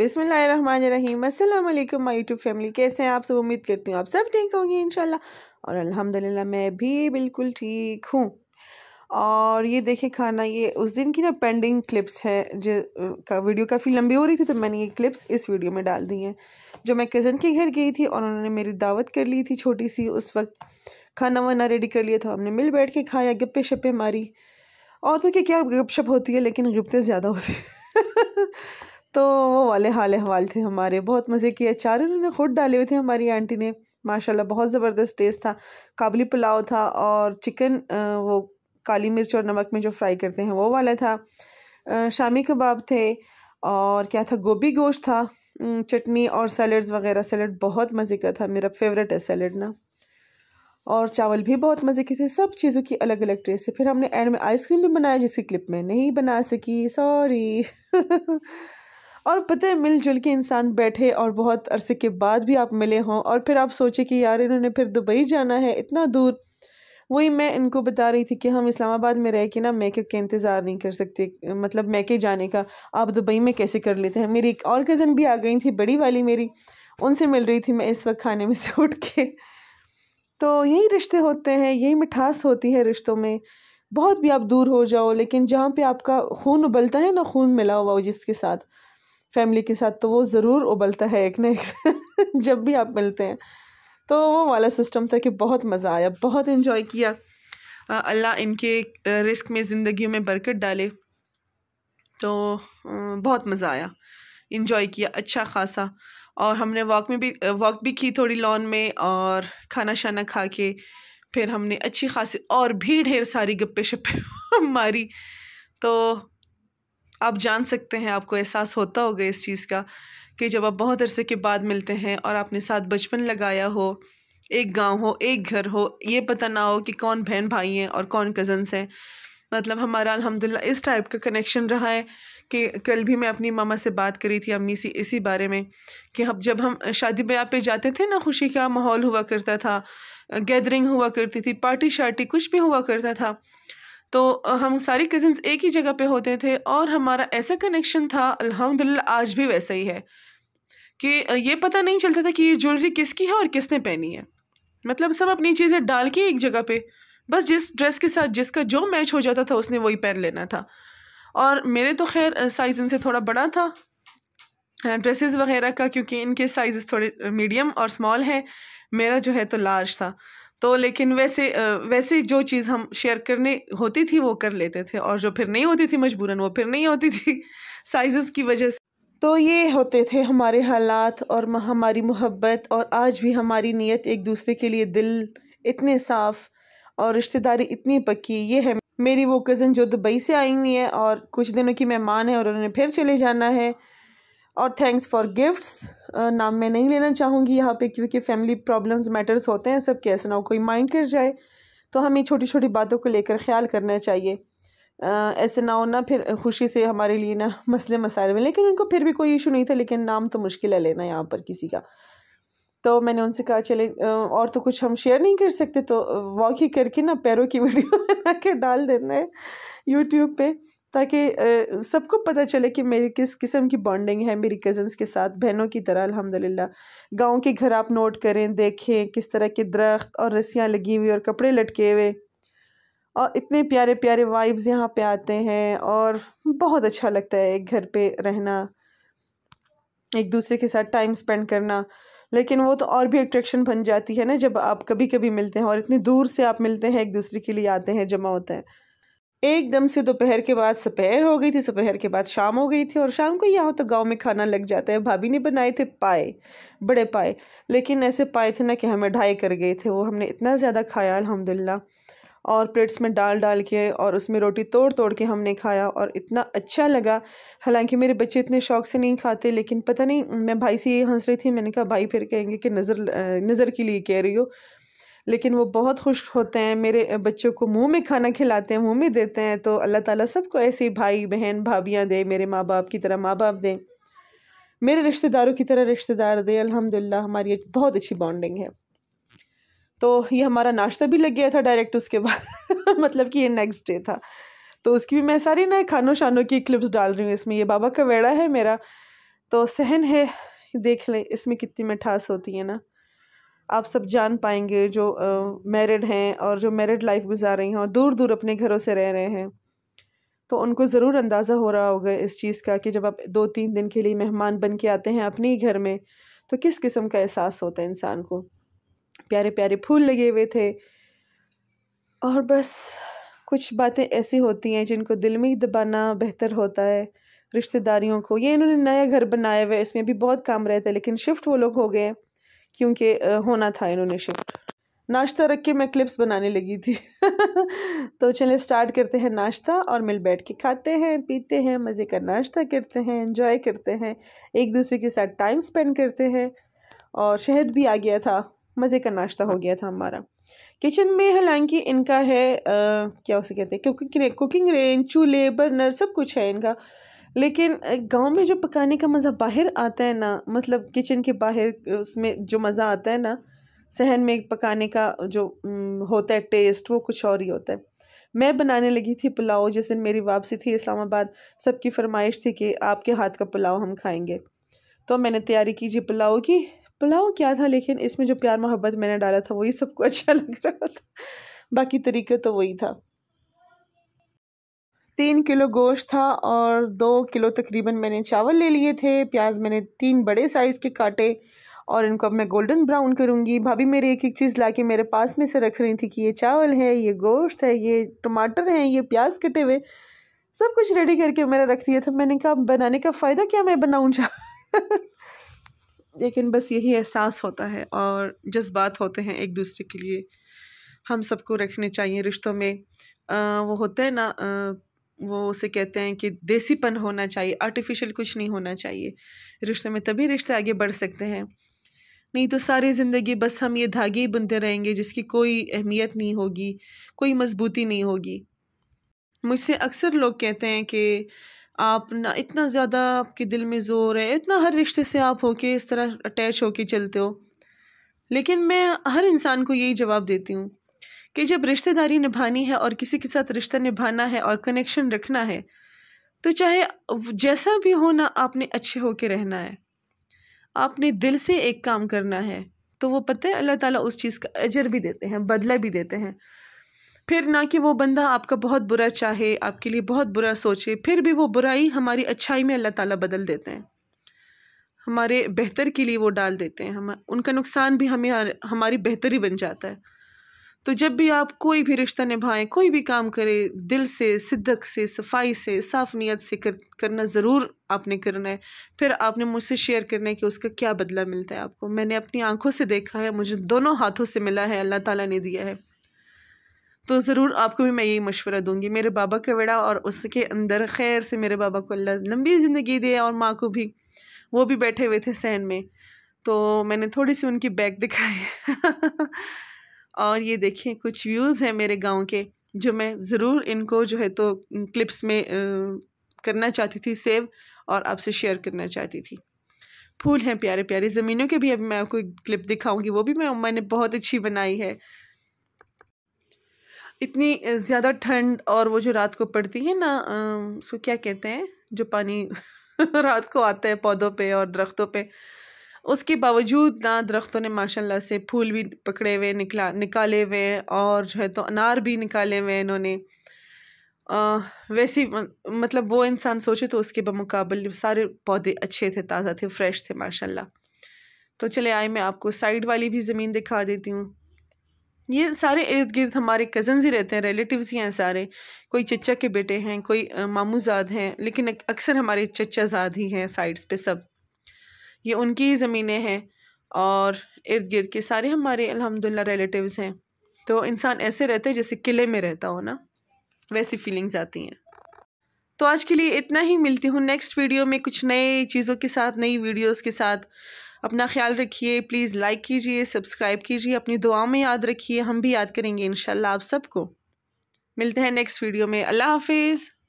बिसमीम अल्लाम my YouTube family कैसे हैं आप सब उम्मीद करती हूँ आप सब ठीक होंगे इन और अल्हम्दुलिल्लाह मैं भी बिल्कुल ठीक हूँ और ये देखे खाना ये उस दिन की ना पेंडिंग क्लिप्स हैं जो का वीडियो काफ़ी लंबी हो रही थी तो मैंने ये क्लिप्स इस वीडियो में डाल दी हैं जो मैं कज़न के घर गई थी और उन्होंने मेरी दावत कर ली थी छोटी सी उस वक्त खाना वाना रेडी कर लिया था हमने मिल बैठ के खाया गप्पे शप्पे मारी और तो क्या क्या गपशप होती है लेकिन गप्ते ज़्यादा होती है तो वो वाले हाल अहवाल थे हमारे बहुत मज़े किए अचार उन्होंने खुद डाले हुए थे हमारी आंटी ने माशाल्लाह बहुत ज़बरदस्त टेस्ट था काबली पुलाव था और चिकन वो काली मिर्च और नमक में जो फ्राई करते हैं वो वाला था शामी कबाब थे और क्या था गोभी गोश्त था चटनी और सैलड्स वगैरह सैलड बहुत मज़े का था मेरा फेवरेट है सैलड ना और चावल भी बहुत मज़े के थे सब चीज़ों की अलग अलग टेस्ट है फिर हमने एंड में आइसक्रीम भी बनाया जिसकी क्लिप में नहीं बना सकी सॉरी और पता है मिलजुल के इंसान बैठे और बहुत अरसे के बाद भी आप मिले हों और फिर आप सोचे कि यार इन्होंने फिर दुबई जाना है इतना दूर वही मैं इनको बता रही थी कि हम इस्लामाबाद में रह के ना मेकअप क्या इंतज़ार नहीं कर सकते मतलब मैके जाने का आप दुबई में कैसे कर लेते हैं मेरी एक और कज़न भी आ गई थी बड़ी वाली मेरी उनसे मिल रही थी मैं इस वक्त खाने में से उठ के तो यही रिश्ते होते हैं यही मिठास होती है रिश्तों में बहुत भी आप दूर हो जाओ लेकिन जहाँ पे आपका खून उबलता है ना खून मिला हुआ हो जिसके साथ फैमिली के साथ तो वो ज़रूर उबलता है एक ना एक जब भी आप मिलते हैं तो वो वाला सिस्टम था कि बहुत मज़ा आया बहुत इन्जॉय किया अल्लाह इनके रिस्क में ज़िंदगी में बरकत डाले तो बहुत मज़ा आया इन्जॉय किया अच्छा खासा और हमने वॉक में भी वॉक भी की थोड़ी लॉन में और खाना शाना खा के फिर हमने अच्छी खासी और भी ढेर सारी गप्पे शप्पे मारी तो आप जान सकते हैं आपको एहसास होता होगा इस चीज़ का कि जब आप बहुत अरसे के बाद मिलते हैं और आपने साथ बचपन लगाया हो एक गांव हो एक घर हो ये पता ना हो कि कौन बहन भाई हैं और कौन कज़न्स हैं मतलब हमारा अलहमदिल्ला इस टाइप का कनेक्शन रहा है कि कल भी मैं अपनी मामा से बात करी थी अम्मी से इसी बारे में कि हम जब हम शादी ब्याह पे जाते थे ना खुशी का माहौल हुआ करता था गैदरिंग हुआ करती थी पार्टी शार्टी कुछ भी हुआ करता था तो हम सारी कज़न्स एक ही जगह पे होते थे और हमारा ऐसा कनेक्शन था अल्हम्दुलिल्लाह आज भी वैसा ही है कि ये पता नहीं चलता था कि ये ज्वेलरी किसकी है और किसने पहनी है मतलब सब अपनी चीज़ें डाल के एक जगह पे बस जिस ड्रेस के साथ जिसका जो मैच हो जाता था उसने वही पहन लेना था और मेरे तो खैर साइज़ इनसे थोड़ा बड़ा था ड्रेसेस वगैरह का क्योंकि इनके साइज़ थोड़े मीडियम और स्मॉल हैं मेरा जो है तो लार्ज था तो लेकिन वैसे वैसे जो चीज़ हम शेयर करने होती थी वो कर लेते थे और जो फिर नहीं होती थी मजबूरन वो फिर नहीं होती थी साइज़ की वजह से तो ये होते थे हमारे हालात और हमारी मोहब्बत और आज भी हमारी नीयत एक दूसरे के लिए दिल इतने साफ़ और रिश्तेदारी इतनी पक्की ये है मेरी वो कज़न जो दुबई से आई हुई है और कुछ दिनों की मेहमान है और उन्होंने फिर चले जाना है और थैंक्स फॉर गिफ्ट्स नाम मैं नहीं लेना चाहूँगी यहाँ पे क्योंकि फैमिली प्रॉब्लम्स मैटर्स होते हैं सब कैसे ना कोई माइंड कर जाए तो हमें छोटी छोटी बातों को लेकर ख्याल करना चाहिए ऐसे ना हो ना फिर खुशी से हमारे लिए ना मसले मसाइल में लेकिन उनको फिर भी कोई इशू नहीं था लेकिन नाम तो मुश्किल है लेना यहाँ पर किसी का तो मैंने उनसे कहा चले और तो कुछ हम शेयर नहीं कर सकते तो वॉक ही करके ना पैरों की वीडियो बना के डाल देना है यूट्यूब पे ताकि सबको पता चले कि मेरी किस किस्म की बॉन्डिंग है मेरी कज़न्स के साथ बहनों की तरह अल्हम्दुलिल्लाह गांव के घर आप नोट करें देखें किस तरह के दरख्त और रस्सियाँ लगी हुई और कपड़े लटके हुए और इतने प्यारे प्यारे वाइब्स यहाँ पे आते हैं और बहुत अच्छा लगता है एक घर पे रहना एक दूसरे के साथ टाइम स्पेंड करना लेकिन वो तो और भी अट्रैक्शन बन जाती है ना जब आप कभी कभी मिलते हैं और इतनी दूर से आप मिलते हैं एक दूसरे के लिए आते हैं जमा होते हैं एकदम से दोपहर के बाद सपहर हो गई थी सपहर के बाद शाम हो गई थी और शाम को यहाँ तो गांव में खाना लग जाता है भाभी ने बनाए थे पाए बड़े पाए लेकिन ऐसे पाए थे ना कि हमें ढाई कर गए थे वो हमने इतना ज़्यादा खाया अलहमदिल्ला और प्लेट्स में डाल डाल के और उसमें रोटी तोड़ तोड़ के हमने खाया और इतना अच्छा लगा हालांकि मेरे बच्चे इतने शौक से नहीं खाते लेकिन पता नहीं मैं भाई से ये हंस रही थी मैंने कहा भाई फिर कहेंगे कि नज़र नज़र के लिए कह रही हो लेकिन वो बहुत खुश होते हैं मेरे बच्चों को मुंह में खाना खिलाते हैं मुंह में देते हैं तो अल्लाह ताला सबको ऐसे भाई बहन भाभियाँ दे मेरे माँ बाप की तरह माँ बाप दें मेरे रिश्तेदारों की तरह रिश्तेदार दे अल्हम्दुलिल्लाह हमारी एक बहुत अच्छी बॉन्डिंग है तो ये हमारा नाश्ता भी लग गया था डायरेक्ट उसके बाद मतलब कि ये नेक्स्ट डे था तो उसकी भी मैं सारी ना खानों शानों की क्लिप्स डाल रही हूँ इसमें ये बाबा का वेड़ा है मेरा तो सहन है देख लें इसमें कितनी मिठास होती है ना आप सब जान पाएंगे जो मैरिड हैं और जो मैरिड लाइफ गुजार रही हैं और दूर दूर अपने घरों से रह रहे हैं तो उनको ज़रूर अंदाज़ा हो रहा होगा इस चीज़ का कि जब आप दो तीन दिन के लिए मेहमान बन के आते हैं अपने ही घर में तो किस किस्म का एहसास होता है इंसान को प्यारे प्यारे फूल लगे हुए थे और बस कुछ बातें ऐसी होती हैं जिनको दिल में ही दबाना बेहतर होता है रिश्तेदारियों को ये इन्होंने नया घर बनाया हुआ है इसमें भी बहुत काम रहता है लेकिन शिफ्ट वो लोग हो गए क्योंकि होना था इन्होंने शिफ्ट नाश्ता रख के मैं क्लिप्स बनाने लगी थी तो चले स्टार्ट करते हैं नाश्ता और मिल बैठ के खाते हैं पीते हैं मज़े का नाश्ता करते हैं इंजॉय करते हैं एक दूसरे के साथ टाइम स्पेंड करते हैं और शहद भी आ गया था मज़े का नाश्ता हो गया था हमारा किचन में हालांकि इनका है आ, क्या उसे कहते हैं कुकिंग कुकिंग रेंज चूल्हे बर्नर सब कुछ है इनका लेकिन गांव में जो पकाने का मज़ा बाहर आता है ना मतलब किचन के बाहर उसमें जो मज़ा आता है ना सहन में पकाने का जो होता है टेस्ट वो कुछ और ही होता है मैं बनाने लगी थी पुलाव जिस दिन मेरी वापसी थी इस्लामाबाद सबकी फरमाइश थी कि आपके हाथ का पुलाव हम खाएंगे तो मैंने तैयारी की जी पुलाव की पुलाव क्या था लेकिन इसमें जो प्यार मोहब्बत मैंने डाला था वही सबको अच्छा लग रहा था बाकी तरीका तो वही था तीन किलो गोश्त था और दो किलो तकरीबन मैंने चावल ले लिए थे प्याज मैंने तीन बड़े साइज़ के काटे और इनको अब मैं गोल्डन ब्राउन करूँगी भाभी मेरी एक एक चीज़ ला के मेरे पास में से रख रही थी कि ये चावल है ये गोश्त है ये टमाटर हैं ये प्याज कटे हुए सब कुछ रेडी करके मेरा रख दिया था मैंने कहा बनाने का फ़ायदा क्या मैं बनाऊँ लेकिन बस यही एहसास होता है और जज्बात होते हैं एक दूसरे के लिए हम सबको रखने चाहिए रिश्तों में आ, वो होता है ना आ, वो उसे कहते हैं कि देसीपन होना चाहिए आर्टिफिशियल कुछ नहीं होना चाहिए रिश्ते में तभी रिश्ते आगे बढ़ सकते हैं नहीं तो सारी ज़िंदगी बस हम ये धागे ही बुनते रहेंगे जिसकी कोई अहमियत नहीं होगी कोई मजबूती नहीं होगी मुझसे अक्सर लोग कहते हैं कि आप ना इतना ज़्यादा आपके दिल में ज़ोर है इतना हर रिश्ते से आप होके इस तरह अटैच होके चलते हो लेकिन मैं हर इंसान को यही जवाब देती हूँ कि जब रिश्तेदारी निभानी है और किसी के साथ रिश्ता निभाना है और कनेक्शन रखना है तो चाहे जैसा भी हो ना आपने अच्छे होके रहना है आपने दिल से एक काम करना है तो वो पता है अल्लाह ताला उस चीज़ का अजर भी देते हैं बदला भी देते हैं फिर ना कि वो बंदा आपका बहुत बुरा चाहे आपके लिए बहुत बुरा सोचे फिर भी वो बुराई हमारी अच्छाई में अल्लाह ताला बदल देते हैं हमारे बेहतर के लिए वो डाल देते हैं हम उनका नुकसान भी हमें हमारी बेहतरी बन जाता है तो जब भी आप कोई भी रिश्ता निभाएं कोई भी काम करें दिल से सिद्दक से सफाई से साफ नीयत से कर, करना ज़रूर आपने करना है फिर आपने मुझसे शेयर करना है कि उसका क्या बदला मिलता है आपको मैंने अपनी आंखों से देखा है मुझे दोनों हाथों से मिला है अल्लाह ताला ने दिया है तो ज़रूर आपको भी मैं यही मशवरा दूंगी मेरे बाबा का बेड़ा और उसके अंदर खैर से मेरे बाबा को अल्लाह लंबी ज़िंदगी दे और माँ को भी वो भी बैठे हुए थे सहन में तो मैंने थोड़ी सी उनकी बैग दिखाई और ये देखें कुछ व्यूज़ हैं मेरे गांव के जो मैं ज़रूर इनको जो है तो क्लिप्स में आ, करना चाहती थी सेव और आपसे शेयर करना चाहती थी फूल हैं प्यारे प्यारे ज़मीनों के भी अभी मैं आपको क्लिप दिखाऊंगी वो भी मैं मैंने बहुत अच्छी बनाई है इतनी ज़्यादा ठंड और वो जो रात को पड़ती है ना उसको क्या कहते हैं जो पानी रात को आता है पौधों पे और दरख्तों पे उसके बावजूद ना दरख्तों ने माशाल्लाह से फूल भी पकड़े हुए निकला निकाले हुए हैं और जो है तो अनार भी निकाले हुए हैं इन्होंने वैसे मतलब वो इंसान सोचे तो उसके बमकाबल सारे पौधे अच्छे थे ताज़ा थे फ्रेश थे माशाल्लाह तो चले आए मैं आपको साइड वाली भी ज़मीन दिखा देती हूँ ये सारे इर्द गिर्द हमारे कज़न्स ही रहते हैं रिलेटिवस ही हैं सारे कोई चचा के बेटे हैं कोई मामूजाद हैं लेकिन अक्सर हमारे चचाजाद ही हैं साइड्स पे सब ये उनकी ही ज़मीनें हैं और इर्द गिर्द के सारे हमारे अल्हम्दुलिल्लाह रिलेटिव्स हैं तो इंसान ऐसे रहता है जैसे किले में रहता हो ना वैसी फीलिंग्स आती हैं तो आज के लिए इतना ही मिलती हूँ नेक्स्ट वीडियो में कुछ नए चीज़ों के साथ नई वीडियोज़ के साथ अपना ख्याल रखिए प्लीज़ लाइक कीजिए सब्सक्राइब कीजिए अपनी दुआ में याद रखिए हम भी याद करेंगे इन आप सबको मिलते हैं नेक्स्ट वीडियो में अल्लाह हाफिज़